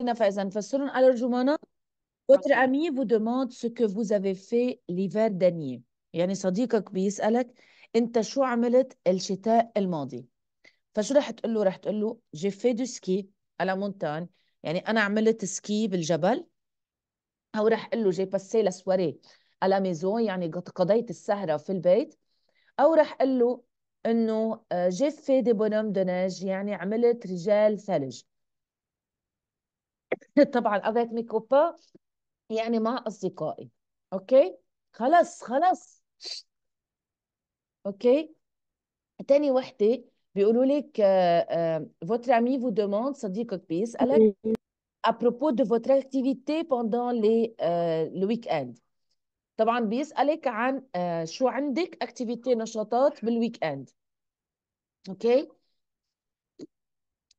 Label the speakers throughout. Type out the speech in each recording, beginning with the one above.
Speaker 1: Votre ami vous demande ce que فوز أفي في l'hiver dernier. يعني صديقك بيسألك أنت شو عملت الشتاء الماضي؟ فشو رح تقول له؟ رح تقول له جي في دو سكي على مونتان يعني أنا عملت سكي بالجبل أو رح أقول له جي باسي لا سواري على ميزون يعني قضيت السهرة في البيت أو رح أقول له إنه جي في دي بونوم de يعني عملت رجال ثلج طبعا افيك مي كوبا يعني مع اصدقائي اوكي خلص خلص اوكي تاني وحده بيقولوا لك فوتر امي فو دوموند صديقك بيسالك à propos de votre activité pendant les آه، le week-end طبعا بيسالك عن آه، شو عندك اكتيفيتي نشاطات بالويك اند اوكي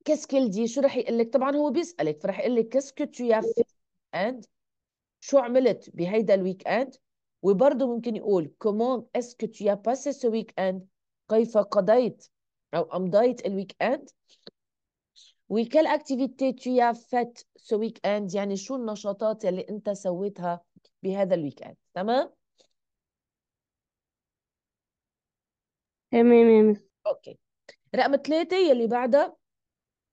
Speaker 1: كاسكيل دي شو رح يقول لك طبعا هو بيسالك فرح يقول لك كاسكو تو يا اند شو عملت بهيدا الويك اند وبرضه ممكن يقول كومون اسكو تو يا باسي سو ويك اند كيف قضيت او امضيت الويك اند وكل اكتيفيتي تو يا فات سو ويك اند يعني شو النشاطات اللي انت سويتها بهذا الويك اند تمام تمام اوكي رقم ثلاثة يلي بعدها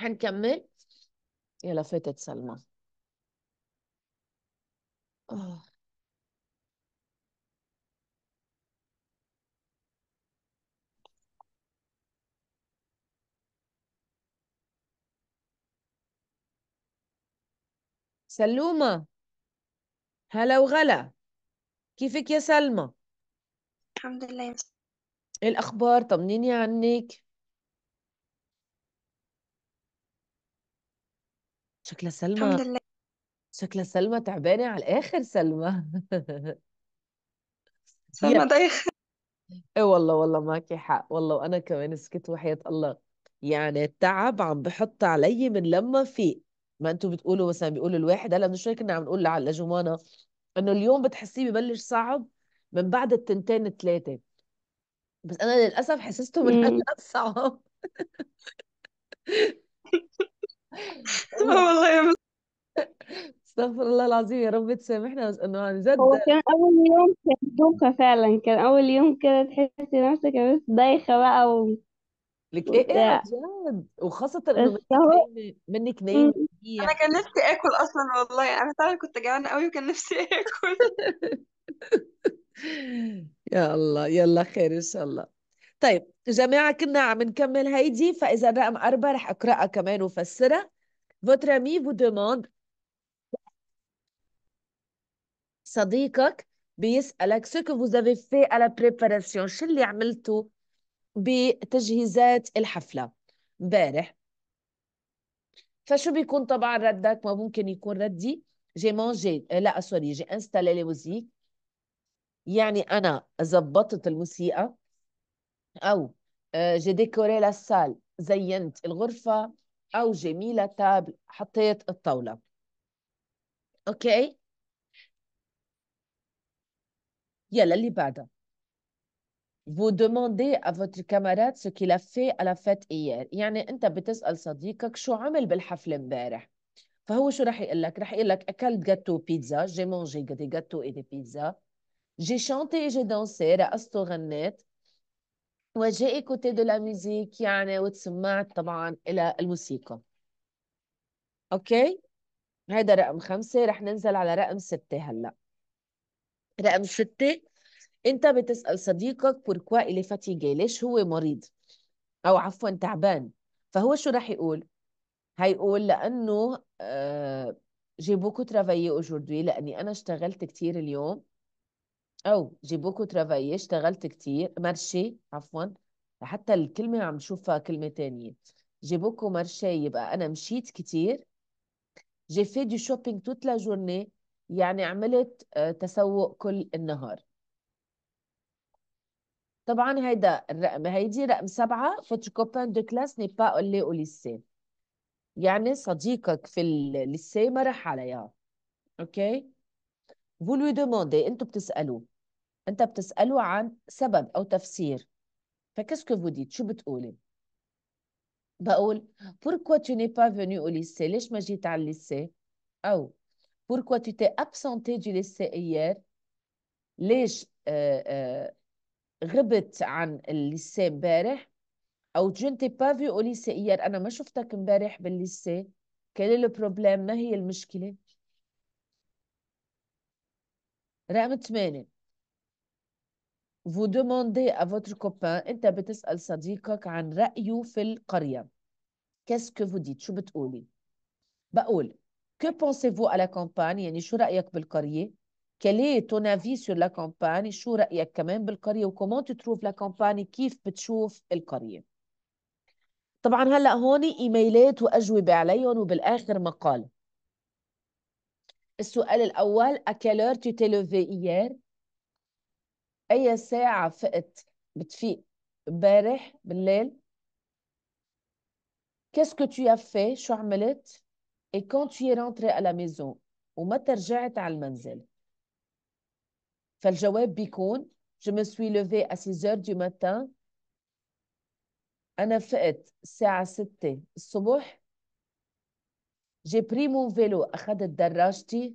Speaker 1: حنكمل يلا فاتت سلمى آه. سلومة هلا وغلا كيفك يا سلمى؟ الحمد لله ايه الأخبار طمنيني عنك شكلها سلمى الحمد لله شكلها سلمى تعبانة على الآخر سلمى سلمى دايخة إيه والله والله معك حق والله وأنا كمان سكت وحياة الله يعني التعب عم بحط علي من لما في ما انتم بتقولوا مثلا بيقولوا الواحد هلا من شوي كنا عم نقول على جمانة انه اليوم بتحسيه ببلش صعب من بعد التنتين التلاتة بس انا للاسف حسسته من هلا صعب والله استغفر الله العظيم يا رب تسامحنا بس انه عن يعني جد هو كان أول يوم كان دوخة فعلا كان أول يوم كده تحسي نفسك بس دايخة بقى و... لك ايه ايه وبتاع بجد وخاصة انه بس منك هو منك نايم انا كان نفسي اكل اصلا والله انا فعلا كنت جعانه قوي وكان نفسي اكل يا الله يلا خير ان شاء الله طيب جماعة كنا عم نكمل هيدي فإذا الرقم أربعة رح أقرأها كمان وفسرها Votre ami vous demande صديقك بيسألك ce que vous avez fait à la préparation شو اللي عملته بتجهيزات الحفلة امبارح فشو بيكون طبعا ردك ما ممكن يكون ردي جي مونجي لا سوري جي انستالي لي موزيك يعني انا ظبطت الموسيقى أو جي ديكوري لا سال زينت الغرفة أو جميلة لا تابل حطيت الطاولة أوكي يلا اللي بعدها Vous demandez à votre camarade ce qu'il a fait à la fête hier. يعني أنت بتسأل صديقك شو عمل بالحفلة امبارح. فهو شو راح يقول لك؟ راح يقول لك أكلت جاتو بيتزا، جي مونجي دي جاتو اي دي بيتزا. جي شانتي جي دانسي، رقصت وغنيت. وجاي كوتي دو لا ميوزيك يعني وتسمعت طبعا الى الموسيقى اوكي هيدا رقم خمسة رح ننزل على رقم ستة هلا رقم ستة انت بتسأل صديقك بوركوا إلي فاتيجي ليش هو مريض او عفوا تعبان فهو شو رح يقول هيقول لانه آه جيبوكو ترافايي اجوردي لاني انا اشتغلت كتير اليوم او جي بوكو ترافايي اشتغلت كتير مارشي عفوا حتى الكلمة عم شوفها كلمة تانية جي بوكو مارشي يبقى أنا مشيت كتير جي في دي شوبينج توت لا جورني يعني عملت آه، تسوق كل النهار طبعا هيدا الرقم هيدي رقم سبعة فوتر كوبان دو كلاس ني با أولي أو ليسي يعني صديقك في الليسي ما راح عليها أوكي فو لوي دوموندي انتو بتسألوه انت بتساله عن سبب او تفسير فكاسكو فوديت شو بتقولي بقول pourquoi tu n'es pas venu au lycée ليش ما جيت على الليسي او pourquoi tu t'es absenté du lycée hier ليش آه آه غبت عن الليسي امبارح او tu n'es pas vu au lycée hier انا ما شفتك امبارح بالليسي كل البروبليم ما هي المشكله رقم 8 vous demandez à votre copain انت بتسال صديقك عن رايه في القريه qu'est-ce que vous dites شو بتقولي بقول que pensez-vous à la campagne يعني شو رايك بالقريه quel est ton avis sur la campagne شو رايك كمان بالقريه وكومون تتروف لا campagne كيف بتشوف القريه طبعا هلا هون ايميلات واجوبه عليهم وبالاخر مقال السؤال الاول à quelle heure tu t'es levé hier اي ساعه فقت بتفيق امبارح بالليل qu'est-ce que tu شو عملت اي كون تو رونتري على ميزون la maison ومتى رجعت على المنزل فالجواب بيكون je me suis levée à 6 heures du matin أنا فقت الساعة 6 الصبح j'ai pris mon vélo أخذت دراجتي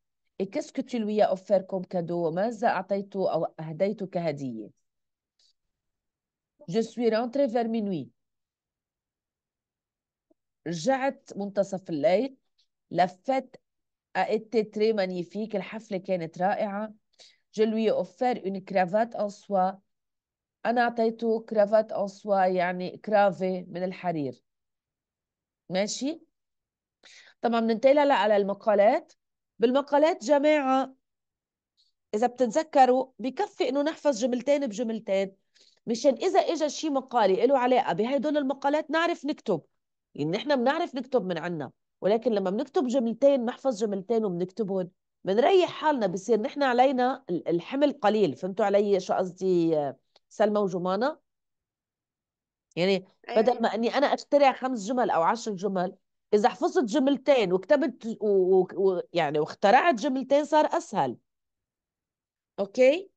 Speaker 1: كيسك تو لوي اوفير كوم كادو ماذا اعطيته او اهديته كهديه جو سوي رونتري فير مينوي رجعت منتصف الليل لفت ايتي تري مانيفيك الحفله كانت رائعه جو لوي اوفير اون كرافات ان سوا انا اعطيته كرافات ان سوا يعني كرافي من الحرير ماشي طبعا بننتقل هلا على المقالات بالمقالات جماعة إذا بتتذكروا بكفي إنه نحفظ جملتين بجملتين مشان إذا إجا شي مقالي له علاقة بهدول المقالات نعرف نكتب يعني نحن بنعرف نكتب من عنا ولكن لما بنكتب جملتين بنحفظ جملتين وبنكتبهم بنريح حالنا بصير نحن علينا الحمل قليل فهمتوا علي شو قصدي سلمى وجمانة يعني إيه. بدل ما اني انا اخترع خمس جمل او عشر جمل اذا حفظت جملتين وكتبت و... و... يعني واخترعت جملتين صار اسهل اوكي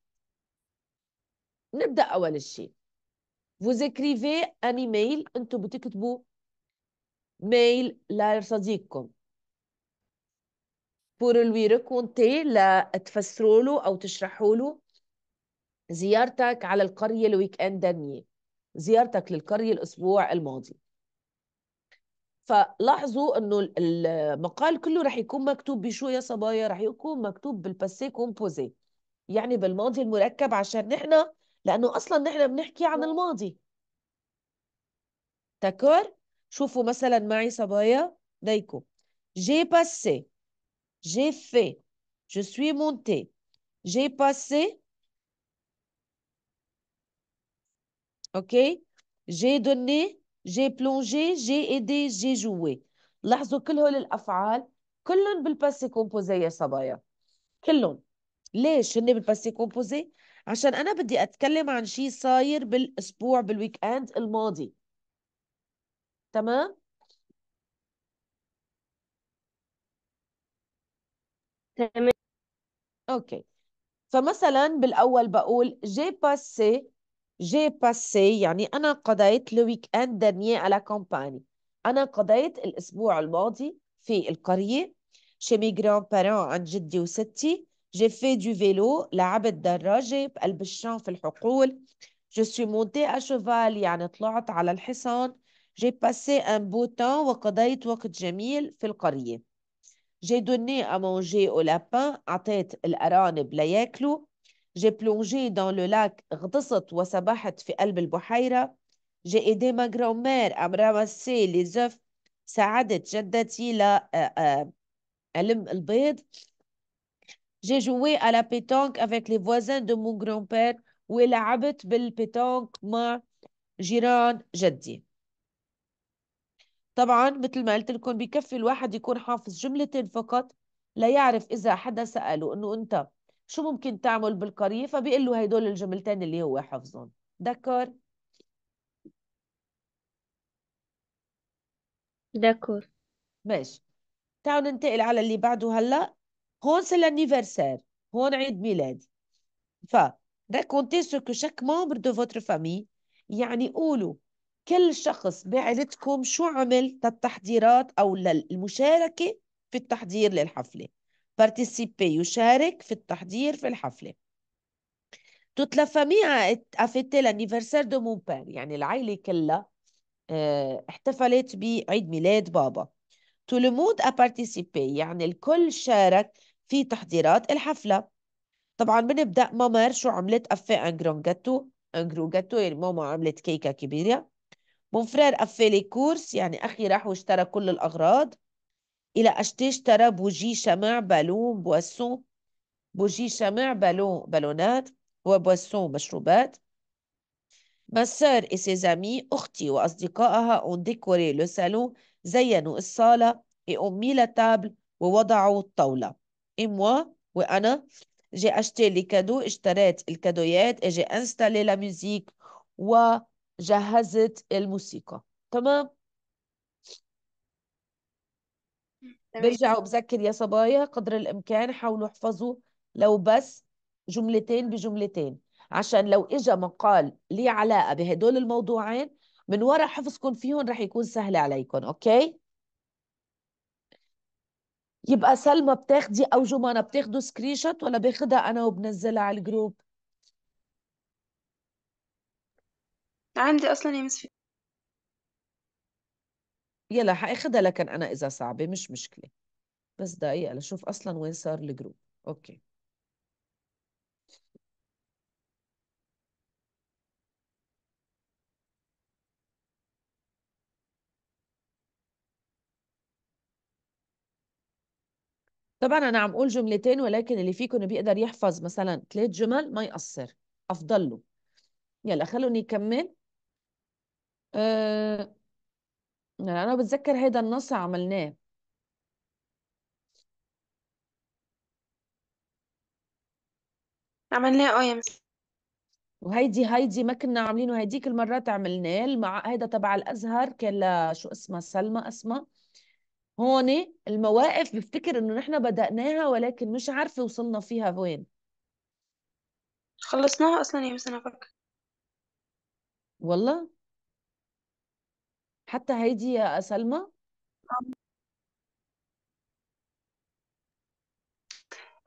Speaker 1: نبدا اول شيء vous écrivez ان ايميل انتم بتكتبوا ميل لصديقكم pour lui raconter لتفسروا له او تشرحوا له زيارتك على القريه الويك اند زيارتك للقريه الاسبوع الماضي فلاحظوا انه المقال كله رح يكون مكتوب بشو يا صبايا رح يكون مكتوب بالباسي كومبوزي يعني بالماضي المركب عشان نحن لانه اصلا نحن بنحكي عن نعم. الماضي داكور شوفوا مثلا معي صبايا ديكو جي باسي جي في جو سوي مونتي جي باسي اوكي جي دوني جي بلونجي جي ايدي جي جوي لاحظوا كل هول الافعال كلهم بالباسي كومبوزي يا صبايا كلهم ليش هن بالباسي كومبوزي عشان انا بدي اتكلم عن شيء صاير بالاسبوع بالويك اند الماضي تمام تمام اوكي فمثلا بالاول بقول جي باسي جي باسي يعني أنا قضيت لويك أند دانيي على la أنا قضيت الأسبوع الماضي في القرية chez mes grands-parents عند جدي وستي جي في du فيلو لعبت دراجة بقلب الشام في الحقول جو suis مونتي أشوفال يعني طلعت على الحصان جي باسي أن بو تان وقضيت وقت جميل في القرية جي دوني أ مونجي أو لابان أعطيت الأرانب لياكلوا جي بلونجي دون لو لاك غطست وسبحت في قلب البحيرة. جي ايدي ما جرومير ام رامسي لي زوف ساعدت جدتي ل الم البيض. جي جوي على بيتونك pétanque لي فوازان دو مون mon grand ولعبت بالبيتونك مع جيران جدي. طبعا مثل ما قلت لكم بكفي الواحد يكون حافظ جملتين فقط ليعرف إذا حدا سأله إنه أنت شو ممكن تعمل بالقرية فبيقول له هدول الجملتين اللي هو حافظهم دكر دكر ماشي تعالوا ننتقل على اللي بعده هلا هون سي لانيفرسير هون عيد ميلاد ف راكونتي سو كو شاك مومبر دو فوتر فامي يعني قولوا كل شخص بعيلتكم شو عمل للتحضيرات او للمشاركه في التحضير للحفله participer يشارك في التحضير في الحفلة toute la famille a fêté l'anniversaire de mon père يعني العائلة كلها آه، احتفلت بعيد ميلاد بابا tout le monde a participé يعني الكل شارك في تحضيرات الحفلة طبعا بنبدأ مامر شو عملت أفي أنجرون جاتو أنجرو جاتو يعني ماما عملت كيكة كبيرة مون فرير أفي لي كورس يعني أخي راح واشترى كل الأغراض إلى أشتي اشترى بوجي شمع بالون بواسون بوجي شمع بالون بالونات وبواسون مشروبات ما سار اي سي زامي أختي وأصدقائها أون ديكوري لو سالون زينوا الصالة اي ont mis تابل ووضعوا الطاولة. اي moi, وأنا, جي أشتي لي كادو اشتريت الكادويات إجي أنستالي لا ميوزيك وجهزت الموسيقى. تمام؟ برجع وبذكر يا صبايا قدر الإمكان حاولوا احفظوا لو بس جملتين بجملتين عشان لو اجى مقال لي علاقة بهدول الموضوعين من ورا حفظكم فيهم رح يكون سهل عليكم أوكي؟ يبقى سلمى بتاخدي أو جمانة بتاخدوا سكرين شوت ولا باخدها أنا وبنزلها على الجروب؟ عندي اصلا يا مس يلا حاخدها لكن انا اذا صعبه مش مشكله بس دقيقه لشوف اصلا وين صار الجروب اوكي طبعا انا عم اقول جملتين ولكن اللي فيكم بيقدر يحفظ مثلا ثلاث جمل ما يقصر افضل له يلا خلوني اكمل أه يعني أنا بتذكر هيدا النص عملناه عملناه اه يا وهيدي هيدي ما كنا عاملينه هيديك المرات عملناه مع هيدا تبع الأزهر كان لشو اسمها سلمى اسمها هون المواقف بفتكر إنه نحن بدأناها ولكن مش عارفة وصلنا فيها وين خلصناها اصلا يا مس انا فاكرة والله حتى هيدي يا سلمى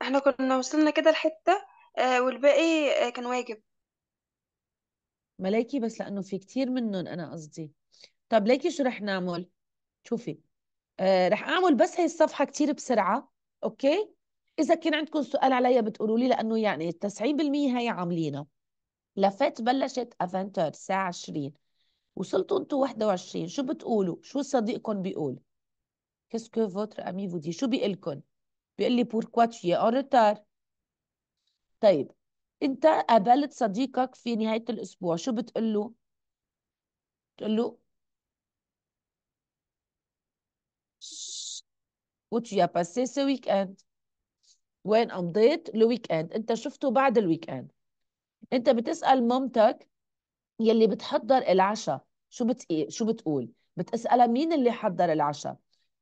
Speaker 1: احنا كنا وصلنا كده الحتة آه، والباقي آه، كان واجب ملاكي بس لأنه في كتير منهم أنا قصدي طب ليكي شو رح نعمل شوفي آه رح أعمل بس هي الصفحة كتير بسرعة أوكي إذا كان عندكم سؤال عليا بتقولوا لي لأنه يعني 90% هي عاملينها لفات بلشت افنتر الساعة 20 وصلتوا انتوا 21 شو بتقولوا شو صديقكم بيقول كيسكو فوتر امي فودي شو بيقول لكم بيقول لي بوركوا تشي اون ريتار طيب انت قابلت صديقك في نهايه الاسبوع شو بتقول له بتقول له où tu as passé ce week وين امضيت الويك اند انت شفته بعد الويك اند انت بتسال مامتك يلي بتحضر العشاء شو بتقول إيه، شو بتقول بتسالها مين اللي حضر العشاء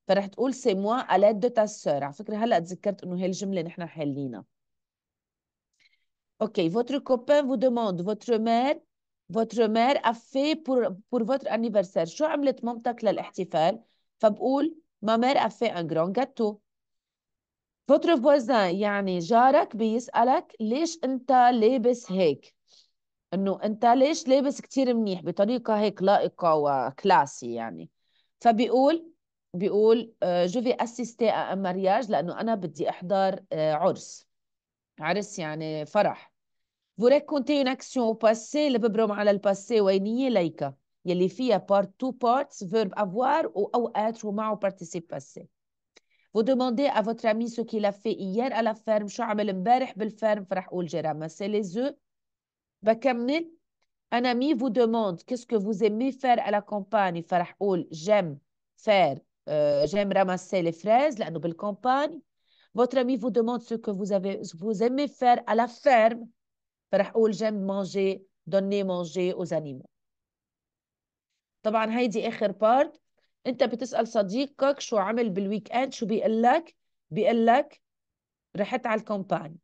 Speaker 1: فرح تقول سي موا الاد دو تا سور على فكره هلا تذكرت انه هي الجمله نحن حالينا اوكي فوتر كوبان فو دوموند فوتر مير فوتر مير افي بور pour pour شو عملت مامتك للاحتفال فبقول ما مير افي ان جرون جاتو. فوتر فوزان يعني جارك بيسألك ليش أنت لابس هيك انه انت ليش لابس كتير منيح بطريقه هيك لائقه وكلاسي يعني فبيقول بيقول جو في اسيستي ا مارياج لانه انا بدي احضر آه، عرس عرس يعني فرح vous racontez une action au passé اللي ببرم على الباسي وينية ليكا يلي فيها part two parts verb avoir واوقات أو être ومعه participe passé vous demandez à votre ami ce qu'il a fait hier à la ferme شو عمل امبارح بالفيرم فرح قول جرى ما سي les œufs بكمل bah, un ami vous demande qu'est-ce que vous aimez faire à la campagne فرح j'aime faire euh, j'aime ramasser les fraises la nouvelle campagne votre ami vous demande ce que vous avez vous aimez faire à la ferme فرح j'aime manger donner manger aux animaux طبعا هيدي اخر بارت انت بتسأل صديقك شو عمل بالويك اند شو بيقول لك بيقول لك رحت على الكامباني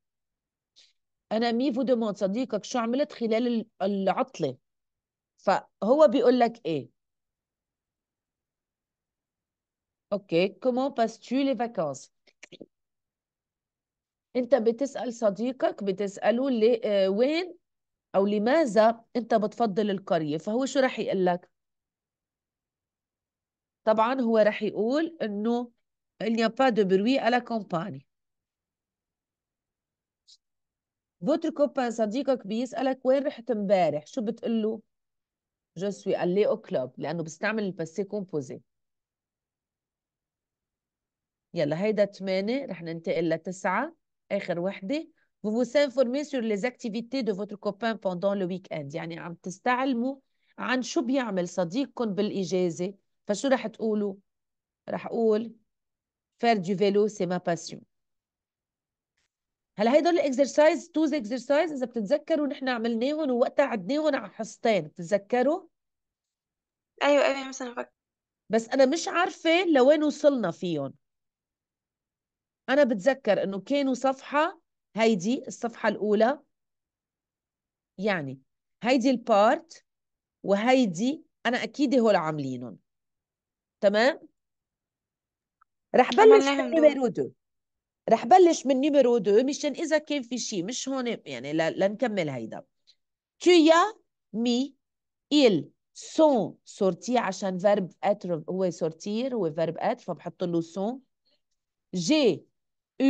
Speaker 1: انا مي فو دوموند صديقك شو عملت خلال العطله فهو بيقول لك ايه اوكي كومون باستو لي فاكونس انت بتسال صديقك بتساله لي آه، وين او لماذا انت بتفضل القريه فهو شو راح يقول لك طبعا هو راح يقول انه il n'y a pas de bruit à la campagne فوتر كوبان صديقك بيسألك وين رحت امبارح شو بتقول له؟ جو سوي الي او club لأنه بستعمل الباسي كومبوزي يلا هيدا 8 رح ننتقل لتسعة آخر وحدة Vous vous informez sur les activités de votre copain pendant le week-end يعني عم تستعلموا عن شو بيعمل صديقكم بالإجازة فشو رح تقولوا؟ رح أقول faire du vélo c'est ma passion هلا هيدول الاكسرسايز توز اكسرسايز اذا بتتذكروا نحن عملناهم ووقتها عدناهم على حصتين بتتذكروا؟ ايوه ايوه مثلا أيوة، فكر بس انا مش عارفه لوين وصلنا فيهم انا بتذكر انه كانوا صفحه هيدي الصفحه الاولى يعني هيدي البارت وهيدي انا اكيد هول عاملينهم تمام رح بلش فيني بيرودو رح بلش من نيميرو دو مشان اذا كان في شيء مش هون يعني لنكمل هيدا يا مي il سون سورتي عشان فيرب اتر هو سورتير هو فيرب اتر فبحط له سون جي او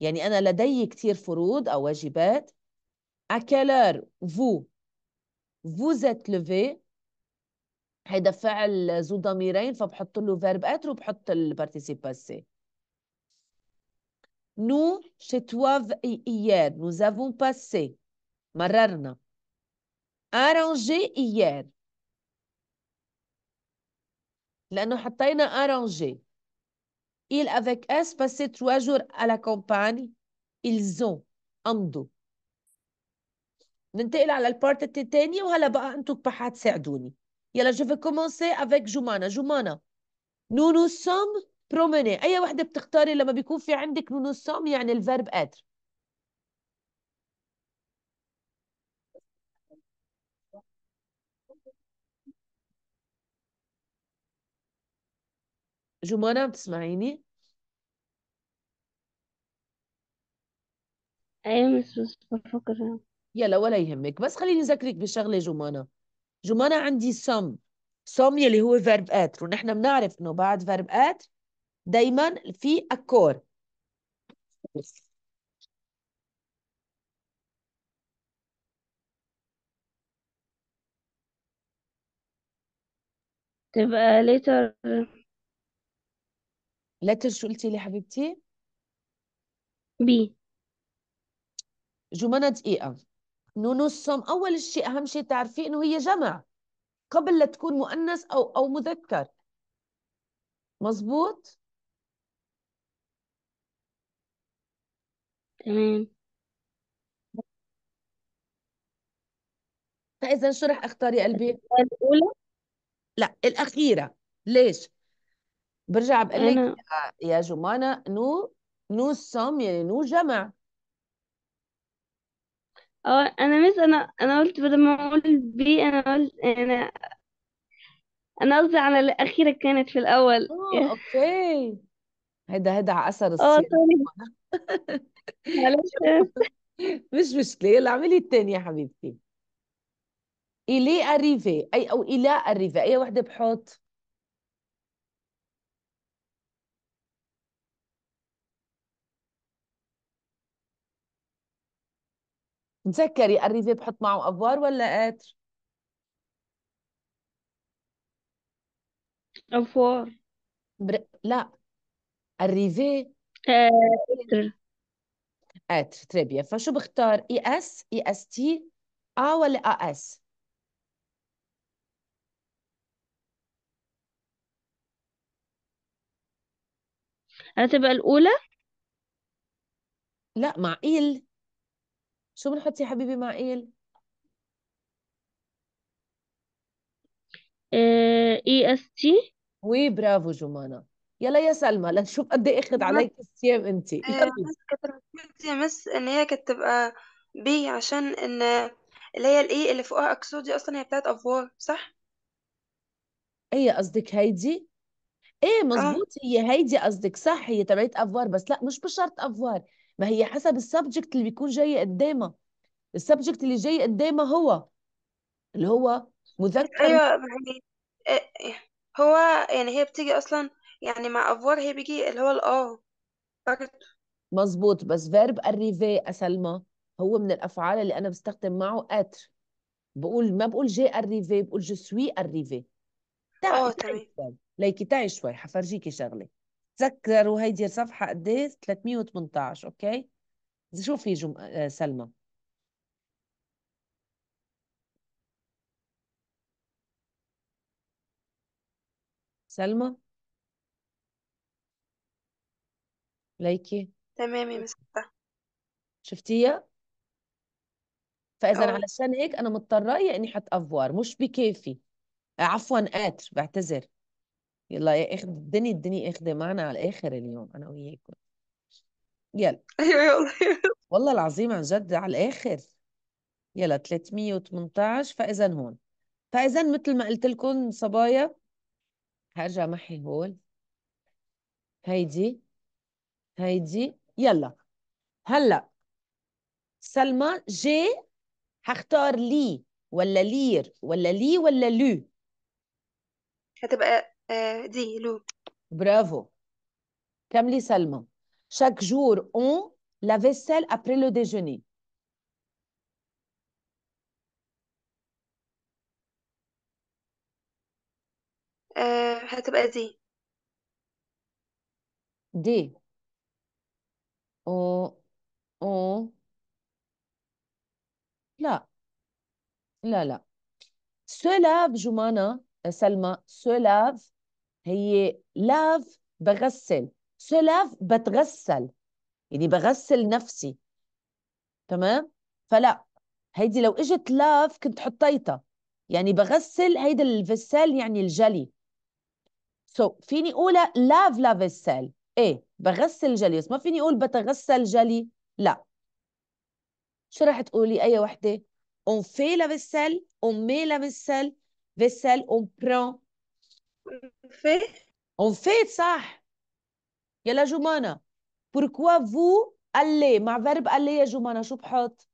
Speaker 1: يعني انا لدي كثير فروض او واجبات à quelle heure vous vous êtes levé هيدا فعل ذو ضميرين فبحط له فيرب اتر وبحط البارتيسيب باسي Nous, chez toi hier, nous avons passé, mararna, arrangé hier. لأنه a arrangé. Il avec S passé trois jours à la campagne. Ils ont أمضوا. ننتقل على البارت الثانية وهلا بقى يلا كومونسي avec Nous nous sommes بروميني اي وحده بتختاري لما بيكون في عندك نونوسوم يعني الفيرب قادر جمانة بتسمعيني؟ تسمعيني؟ أيوة مش بفكر يلا ولا يهمك بس خليني أذكرك بشغلة جمانة جمانة عندي سم سم يلي هو فيرب اتر ونحن بنعرف إنه بعد فيرب اتر دايما في اكور تبقى ليتر ليتر شو قلتي لي حبيبتي بي جمانة دقيقة نونسهم أول شيء أهم شيء تعرفيه إنه هي جمع قبل لا تكون مؤنث أو أو مذكر مظبوط؟ تمام فإذا شو رح أختار يا قلبي؟ الأولى لا الأخيرة ليش؟ برجع بقول لك يا جمانة نو نو الصوم يعني نو جمع اه أنا مش أنا أنا قلت بدل ما أقول بي أنا قلت أنا أنا قصدي على الأخيرة كانت في الأول آه، أوكي هيدا هيدا على اثر اه, طيب. آه. مش مشكله يلا اعملي الثانيه يا حبيبتي إلي أريفي أي أو إلى أريفي أي وحدة بحط تذكري أريفي بحط معه أفوار ولا أتر أفوار بر... لا arrivé être آه، être très bien فشو بختار اي اس اي اس تي ا ولا ا اس هتبقى الأولى لا مع إيل شو بنحط يا حبيبي مع إيل إي آه، أس e تي وي برافو جمانة يلا يا سلمى لنشوف قد ايه اخد عليك الصيام انت آه، يلا إيه بس كانت يا مس ان هي كانت تبقى بي عشان ان اللي هي الايه e اللي فوقها اكسو دي اصلا هي بتاعت افوار صح ايه قصدك هيدي ايه آه. مظبوط هي هيدي قصدك صح هي تبعت افوار بس لا مش بشرط افوار ما هي حسب السبجكت اللي بيكون جاي قدامها السبجكت اللي جاي قدامها هو اللي هو مذكر ايوه يعني آه، هو يعني هي بتيجي اصلا يعني مع افوار هي بيجي اللي هو الاه برضه مظبوط بس فيرب اريفي سلمى هو من الافعال اللي انا بستخدم معه اتر بقول ما بقول جي اريفي بقول جو سوي اريفي اه تمام ليكي تعي شوي حفرجيكي شغله تذكروا هيدي الصفحه قد ايه 318 اوكي شوفي جم... آه سلمى سلمى لايكي تمام يا مسكتة شفتيها فاذا اه علشان هيك انا مضطره يا اني حط افوار مش بكيفي عفوا اتر بعتذر يلا يا اخد الدنيا الدنيا اخده معنا على الاخر اليوم انا وياكم يلا ايوه يلا والله العظيم عن جد على الاخر يلا 318 فاذا هون فاذا مثل ما قلت لكم صبايا هرجع محي هول هيدي هيدي يلا هلا سلمى جي هختار لي ولا لير ولا لي ولا لو هتبقى آه، دي لو برافو كملي سلمى شاك جور اون la vaisselle après le déjeuner هتبقى دي دي أو أو لا لا لا سولاف جمانة آه، سلمى سولاف هي لاف بغسل سولاف بتغسل يعني بغسل نفسي تمام فلا هيدي لو اجت لاف كنت حطيتها يعني بغسل هيدا الفسال يعني الجلي سو so, فيني اقولها لاف لا ايه بغسل جلي بس ما فيني اقول بتغسل جلي لا شو راح تقولي اي وحده اون في لا vaisselle اون مي لا vaisselle vaisselle اون برون في اون في صح يلا جمانة بوركوا فو الي مع فيرب الي يا جمانة شو بحط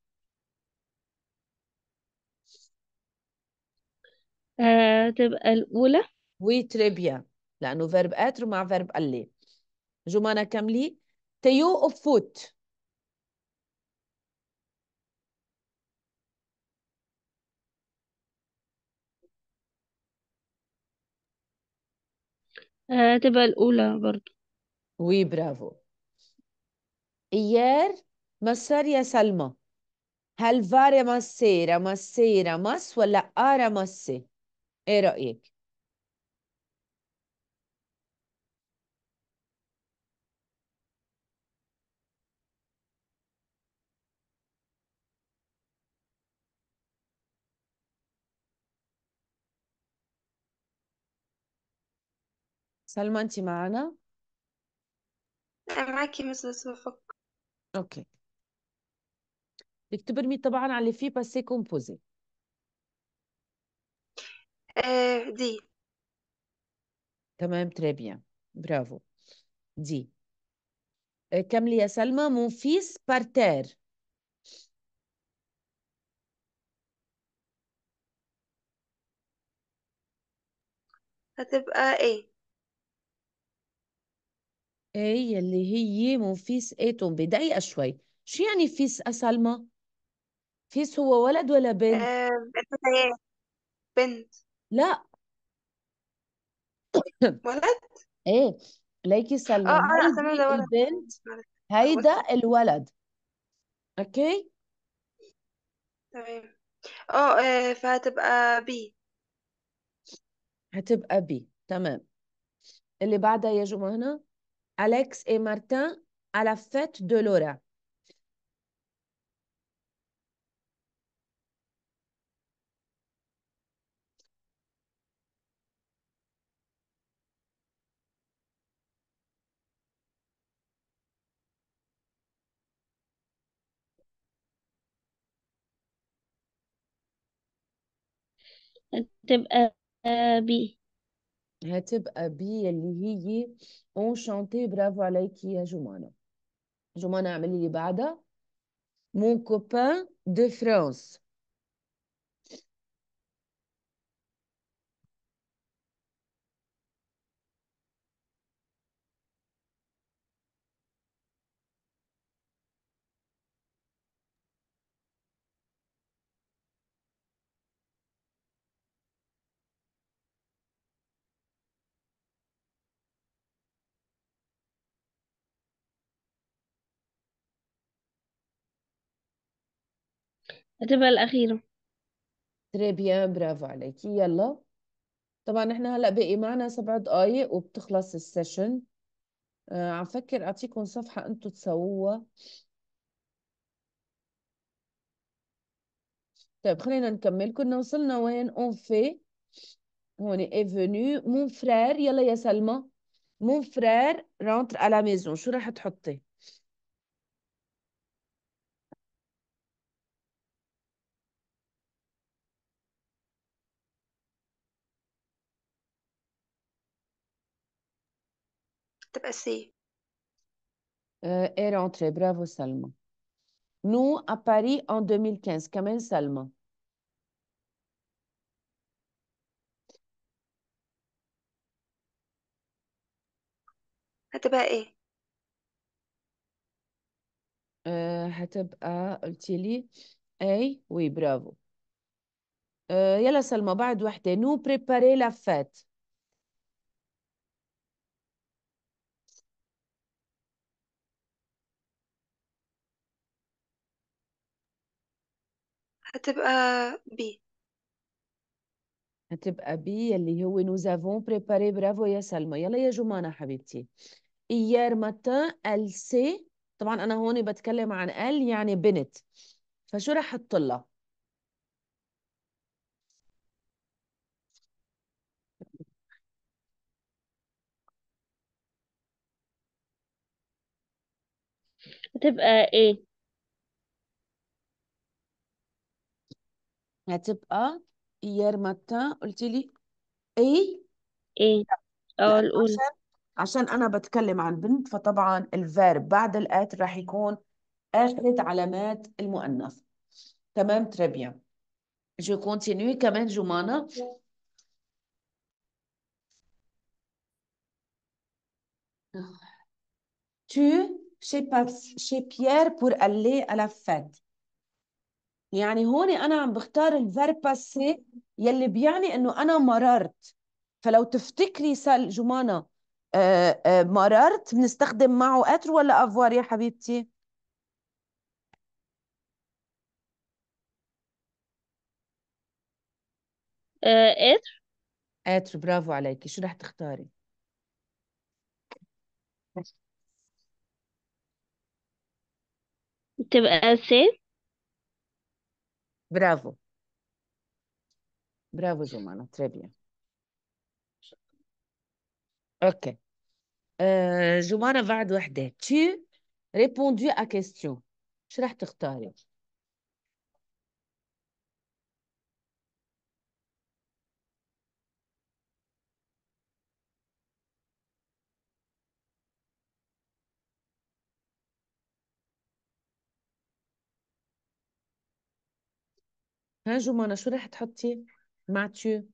Speaker 1: آه، تبقى الأولى وي تري بيان لأنه فيرب اتر مع فيرب الي جمانة كملي تيو اوف فوت آه، تبقى الأولى برضو وي برافو إيار مسار يا سلمى هل فار مسيرة مسيرة مس ولا آرة مسي إيه رأيك؟ سلمى انت معانا معاكي مس بس بفكر اوكي تكتب ارمي طبعا على اللي فيه باسي كومبوزي آه دي تمام تري بيان برافو دي آه، كملي يا سلمى مون فيس بارتير هتبقى ايه اي اللي هي موفيس ايتون بدقيقة شوي شو يعني فيس أسلمى؟ فيس هو ولد ولا بنت؟ آه، بنت لا ولد ايه ليكي اه سلمى انا اه هيدي ده ولد البنت هيدا الولد اوكي تمام اه, آه، فهتبقى بي هتبقى بي تمام اللي بعدها يا جمانة Alex et Martin à la fête de Laura. Eh, eh, Hein, tu es abii, les ont chanté. Bravo à eux qui a joué. J'aurai joué. Mon copain de France. هتبقى الأخيرة تري بيان برافو عليكي يلا طبعا احنا هلا باقي معنا سبع دقايق وبتخلص السيشن آه عم فكر اعطيكم صفحة انتم تسووها طيب خلينا نكمل كنا وصلنا وين اون في هون اي فينو مون فرير يلا يا سلمى مون فرير رونتر على ميزون شو راح تحطي passé euh, rentré, bravo Salma. Nous, à Paris, en 2015, Kamel Salma. هتبقى ايه؟ أه هتبقى قلتي لي اي وي برافو أه يلا سلمى بعد وحده nous بريباري la fête. هتبقى بي هتبقى بي اللي هو نو زافون بريباري برافو يا سلمى يلا يا جمانة حبيبتي إيار ماتان ال سي طبعا انا هون بتكلم عن ال يعني بنت فشو رح تطلع هتبقى ايه هتبقى hier ماتا قلت لي اي ايه اه لا الاولى عشان عشان انا بتكلم عن بنت فطبعا الفيرب بعد الات راح يكون اخذ علامات المؤنث تمام très جو كونتينيو كمان جمانة tu chez, Pa- chez Pierre pour aller à la fête يعني هون انا عم بختار الفيرب باسي يلي بيعني انه انا مررت فلو تفتكري سال جمانه آه، آه، مررت بنستخدم معه اتر ولا افوار يا حبيبتي اتر آه، اتر برافو عليكي شو رح تختاري تبقى سي Bravo. Bravo, Giovanna, très bien. Ok. Euh, Giovanna, بعد وحدة. Tu répondu à question. شو te تختاري؟ ها جمانة شو رح تحطي ماتيو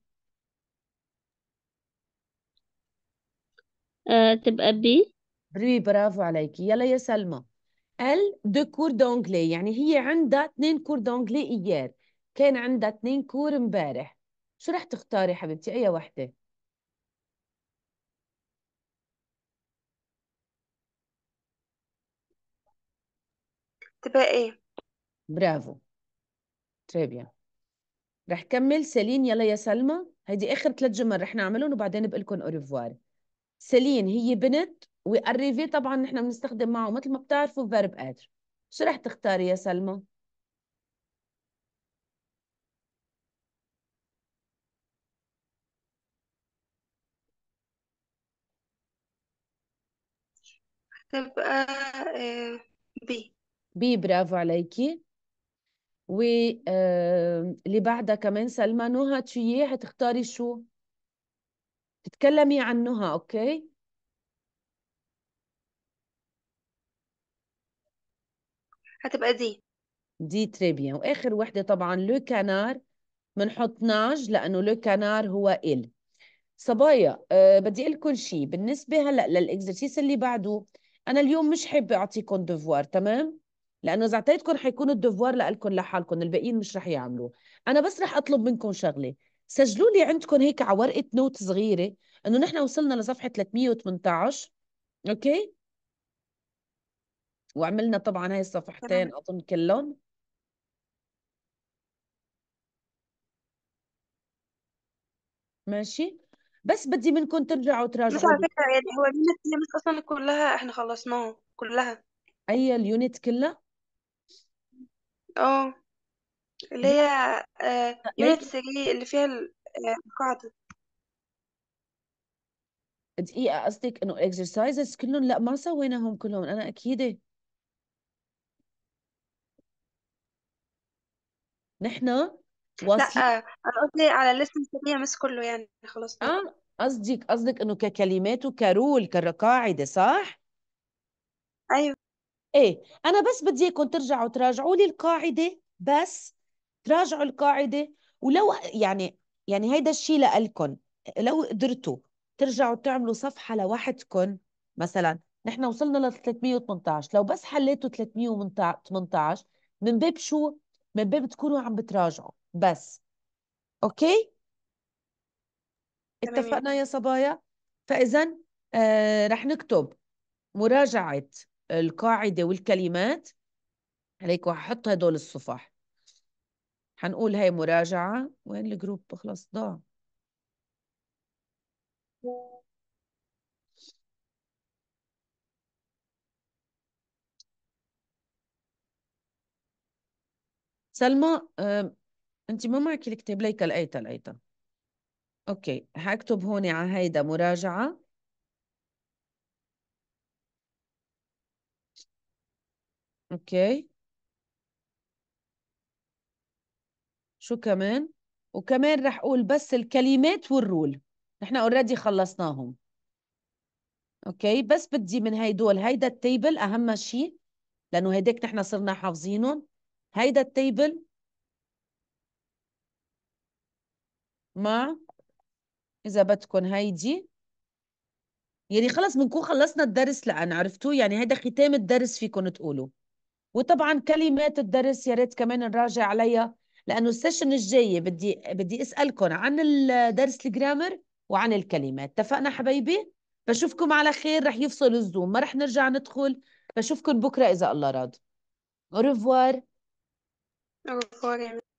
Speaker 1: آه، تبقى بي بري برافو عليكي يلا يا سلمى ال دو كور دونجلي يعني هي عندها اثنين كور دونجلي ايار كان عندها اثنين كور امبارح شو رح تختاري حبيبتي اي وحده تبقى ايه برافو تريبيا رح كمل سيلين يلا يا سلمى هيدي اخر ثلاث جمل رح نعملهم وبعدين بقول لكم اوريفوار سيلين هي بنت وأريفي طبعا نحن بنستخدم معه مثل ما بتعرفوا فيرب اتر شو رح تختاري يا سلمى؟ تبقى آه، آه، بي بي برافو عليكي واللي بعدها كمان سلمى نهى تشيي حتختاري شو؟ تتكلمي عن نهى اوكي؟ هتبقى دي دي تريبيان واخر وحده طبعا لو كانار بنحط ناج لانه لو كانار هو ال صبايا أه بدي اقول لكم شيء بالنسبه هلا للاكزرسيس اللي بعده انا اليوم مش حابه اعطيكم ديفوار تمام لانه اذا اعطيتكم حيكون الدفوار لكم لحالكم الباقيين مش رح يعملوه انا بس رح اطلب منكم شغله سجلوا لي عندكم هيك على ورقه نوت صغيره انه نحن وصلنا لصفحه 318 اوكي وعملنا طبعا هاي الصفحتين اظن كلهم ماشي بس بدي منكم ترجعوا تراجعوا بس على فكرة يعني هو اليونت مش أصلا كلها إحنا خلصناها كلها أي اليونت كلها اه اللي هي آه، يونت لكن سري اللي فيها آه، القاعدة دقيقة قصدك انه exercises كلهم لا ما سويناهم كلهم انا اكيدة نحن لا واصلين لا انا قصدي على الاسم السريع مش كله يعني خلاص اه قصدك قصدك انه ككلمات وكرول كقاعدة صح؟ ايوه ايه انا بس بدي اياكم ترجعوا تراجعوا لي القاعده بس تراجعوا القاعده ولو يعني يعني هيدا الشيء لألكم لو قدرتوا ترجعوا تعملوا صفحه لوحدكم مثلا نحن وصلنا ل 318 لو بس حليتوا 318 من باب شو من باب تكونوا عم بتراجعوا بس اوكي اتفقنا يا صبايا فاذا آه رح نكتب مراجعه القاعدة والكلمات عليك وححط هدول الصفح هنقول هاي مراجعة وين الجروب خلص ضاع سلمى انت ما معك الكتاب ليك الايتا الايتا اوكي حكتب هون على هيدا مراجعة اوكي شو كمان وكمان رح اقول بس الكلمات والرول نحن اوريدي خلصناهم اوكي بس بدي من هيدول هيدا التيبل اهم شيء لانه هيداك نحن صرنا حافظينهم هيدا التيبل مع اذا بدكم هيدي يعني خلص بنكون خلصنا الدرس لان عرفتوا يعني هيدا ختام الدرس فيكم تقولوا وطبعا كلمات الدرس يا ريت كمان نراجع عليها لانه السيشن الجايه بدي بدي اسالكم عن الدرس الجرامر وعن الكلمات اتفقنا حبايبي بشوفكم على خير رح يفصل الزوم ما رح نرجع ندخل بشوفكم بكره اذا الله راد اورفوار revoir